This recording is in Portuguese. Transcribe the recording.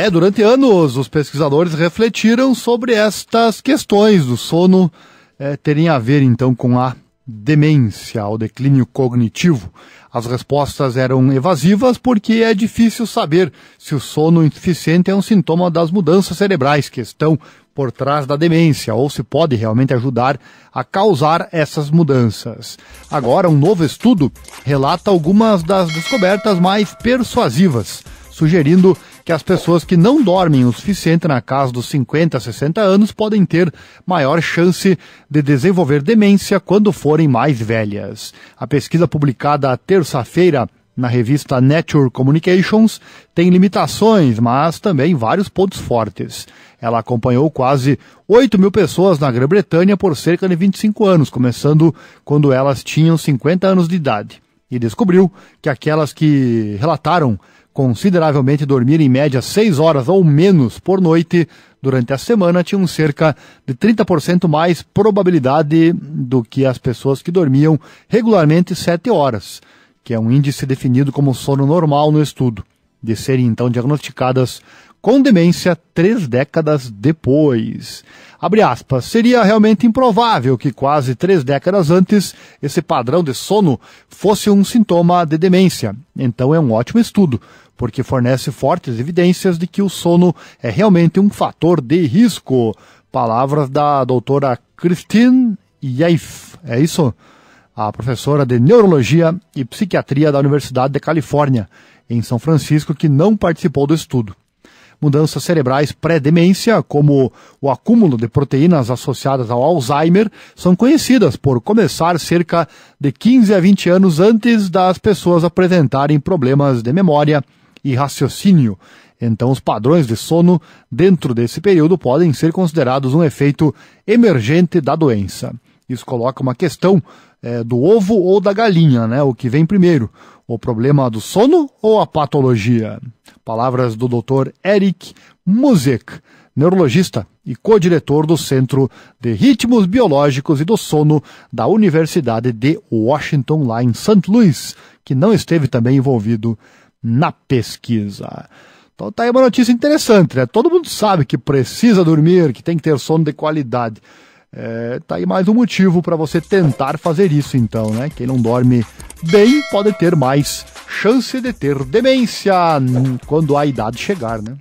É, durante anos os pesquisadores refletiram sobre estas questões do sono é, terem a ver então com a demência, ao declínio cognitivo. As respostas eram evasivas porque é difícil saber se o sono insuficiente é um sintoma das mudanças cerebrais que estão por trás da demência ou se pode realmente ajudar a causar essas mudanças. Agora, um novo estudo relata algumas das descobertas mais persuasivas, sugerindo que as pessoas que não dormem o suficiente na casa dos 50, 60 anos podem ter maior chance de desenvolver demência quando forem mais velhas. A pesquisa publicada terça-feira na revista Nature Communications tem limitações, mas também vários pontos fortes. Ela acompanhou quase 8 mil pessoas na Grã-Bretanha por cerca de 25 anos, começando quando elas tinham 50 anos de idade, e descobriu que aquelas que relataram consideravelmente dormir em média 6 horas ou menos por noite durante a semana tinham cerca de 30% mais probabilidade do que as pessoas que dormiam regularmente 7 horas, que é um índice definido como sono normal no estudo, de serem então diagnosticadas com demência três décadas depois. Abre aspas, seria realmente improvável que quase três décadas antes esse padrão de sono fosse um sintoma de demência. Então é um ótimo estudo, porque fornece fortes evidências de que o sono é realmente um fator de risco. Palavras da doutora Christine Yeif, é isso? A professora de Neurologia e Psiquiatria da Universidade de Califórnia, em São Francisco, que não participou do estudo mudanças cerebrais pré-demência, como o acúmulo de proteínas associadas ao Alzheimer, são conhecidas por começar cerca de 15 a 20 anos antes das pessoas apresentarem problemas de memória e raciocínio. Então, os padrões de sono dentro desse período podem ser considerados um efeito emergente da doença. Isso coloca uma questão é, do ovo ou da galinha, né? O que vem primeiro, o problema do sono ou a patologia? Palavras do Dr. Eric Music, neurologista e co-diretor do Centro de Ritmos Biológicos e do Sono da Universidade de Washington, lá em St. Louis, que não esteve também envolvido na pesquisa. Então tá aí uma notícia interessante, né? Todo mundo sabe que precisa dormir, que tem que ter sono de qualidade. É, tá aí mais um motivo para você tentar fazer isso, então, né? Quem não dorme bem pode ter mais chance de ter demência quando a idade chegar, né?